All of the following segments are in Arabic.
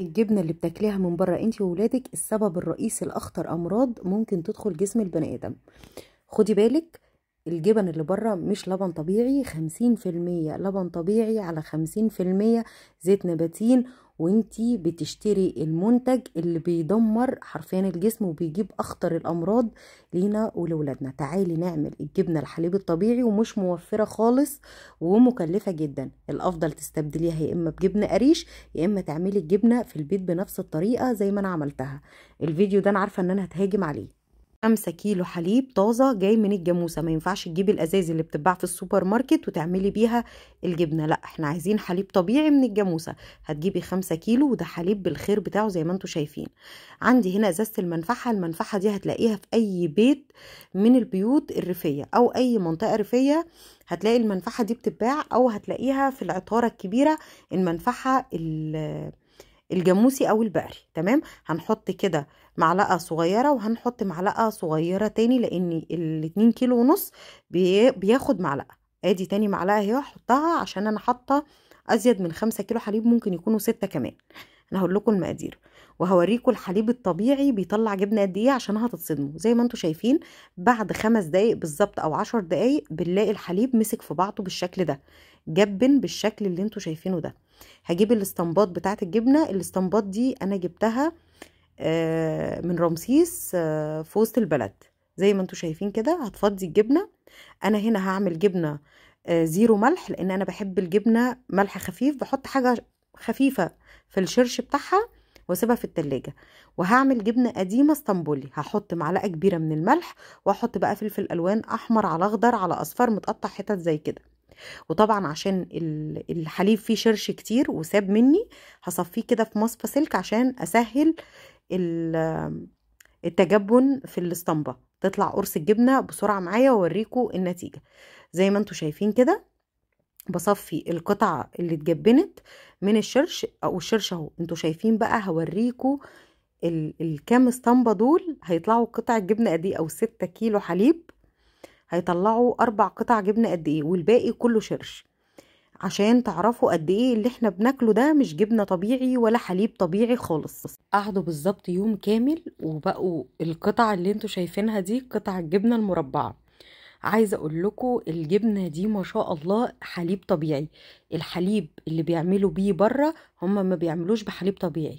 الجبنة اللي بتاكليها من بره انت وولادك السبب الرئيسي لأخطر أمراض ممكن تدخل جسم البني آدم خدي بالك الجبن اللي بره مش لبن طبيعي خمسين في المية لبن طبيعي على خمسين في المية زيت نباتين وانتي بتشتري المنتج اللي بيدمر حرفيا الجسم وبيجيب اخطر الامراض لينا ولولادنا تعالي نعمل الجبنه الحليب الطبيعي ومش موفره خالص ومكلفه جدا الافضل تستبدليها يا اما بجبنه قريش يا اما تعملي الجبنه في البيت بنفس الطريقه زي ما انا عملتها الفيديو ده انا عارفه ان انا هتهاجم عليه خمسة كيلو حليب طازة جاي من الجاموسة ما ينفعش تجيبي الأزاز اللي بتباع في السوبر ماركت وتعملي بيها الجبنة لا احنا عايزين حليب طبيعي من الجاموسة هتجيبي خمسة كيلو وده حليب بالخير بتاعه زي ما انتوا شايفين عندي هنا ازازة المنفحة المنفحة دي هتلاقيها في أي بيت من البيوت الريفية أو أي منطقة ريفية هتلاقي المنفحة دي بتباع أو هتلاقيها في العطارة الكبيرة المنفحة اللي الجاموسي او البقري تمام هنحط كده معلقه صغيره وهنحط معلقه صغيره تاني لان الاتنين كيلو ونص بياخد معلقه ادي تاني معلقه اهي هحطها عشان انا حاطه ازيد من خمسة كيلو حليب ممكن يكونوا ستة كمان انا هقول لكم المقادير وهوريكم الحليب الطبيعي بيطلع جبنه قد ايه عشان هتتصدموا زي ما انتم شايفين بعد خمس دقايق بالظبط او عشر دقايق بنلاقي الحليب مسك في بعضه بالشكل ده جبن بالشكل اللي انتوا شايفينه ده هجيب الاستنباط بتاعت الجبنه الاستنباط دي انا جبتها آه، من رمسيس آه، في وسط البلد زي ما انتوا شايفين كده هتفضي الجبنه انا هنا هعمل جبنه آه، زيرو ملح لان انا بحب الجبنه ملح خفيف بحط حاجه خفيفه في الشرش بتاعها واسيبها في التلاجة وهعمل جبنة قديمة اسطنبولي هحط معلقة كبيرة من الملح واحط بقى فلفل الوان احمر على اخضر على اصفر متقطع حتت زي كده وطبعا عشان الحليب فيه شرش كتير وساب مني هصفيه كده في مصفى سلك عشان اسهل التجبن في الاسطمبه تطلع قرص الجبنه بسرعه معايا واوريكم النتيجه زي ما انتم شايفين كده بصفي القطعه اللي اتجبنت من الشرش او الشرش اهو انتوا شايفين بقى هوريكوا الكام اسطمبه دول هيطلعوا قطع الجبنه قد ايه او 6 كيلو حليب هيطلعوا أربع قطع جبنة قد إيه والباقي كله شرش عشان تعرفوا قد ايه اللي احنا بناكله ده مش جبنه طبيعي ولا حليب طبيعي خالص قعدوا بالظبط يوم كامل وبقوا القطع اللي انتوا شايفينها دي قطع الجبنه المربعه عايزه اقول لكم الجبنه دي ما شاء الله حليب طبيعي الحليب اللي بيعملوا بيه بره هما ما بيعملوش بحليب طبيعي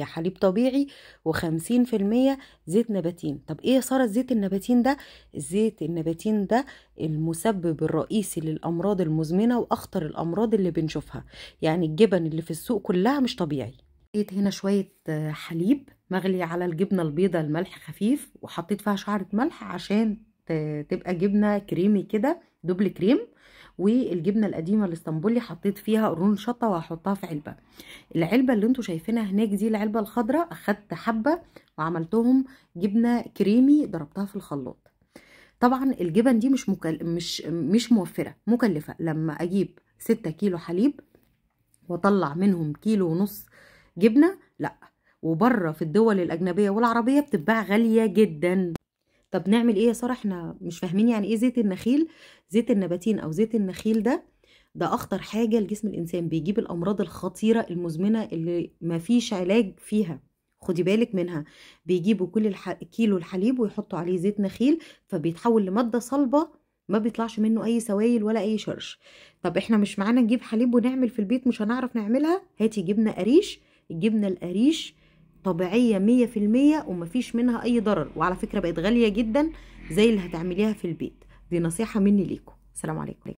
50% حليب طبيعي و50% زيت نباتين طب ايه صار الزيت النباتين ده الزيت النباتين ده المسبب الرئيسي للامراض المزمنه واخطر الامراض اللي بنشوفها يعني الجبن اللي في السوق كلها مش طبيعي حطيت هنا شويه حليب مغلي على الجبنه البيضاء الملح خفيف وحطيت فيها شعره ملح عشان تبقى جبنه كريمي كده دبل كريم والجبنه القديمه الاسطنبولي حطيت فيها قرون شطه وهحطها في علبه العلبه اللي انتوا شايفينها هناك دي العلبه الخضراء اخدت حبه وعملتهم جبنه كريمي ضربتها في الخلاط طبعا الجبن دي مش مكل... مش مش موفره مكلفه لما اجيب 6 كيلو حليب واطلع منهم كيلو ونص جبنه لا وبره في الدول الاجنبيه والعربيه بتتباع غاليه جدا طب نعمل ايه يا ساره احنا مش فاهمين يعني ايه زيت النخيل زيت النباتين او زيت النخيل ده ده اخطر حاجه لجسم الانسان بيجيب الامراض الخطيره المزمنه اللي ما فيش علاج فيها خدي بالك منها بيجيبوا كل الح... كيلو الحليب ويحطوا عليه زيت نخيل فبيتحول لماده صلبه ما بيطلعش منه اي سوائل ولا اي شرش طب احنا مش معانا نجيب حليب ونعمل في البيت مش هنعرف نعملها هاتي جبنه قريش الجبنه القريش طبيعية مية في المية ومفيش منها أي ضرر وعلى فكرة بقت غالية جدا زي اللي هتعمليها في البيت دي نصيحة مني ليكم سلام عليكم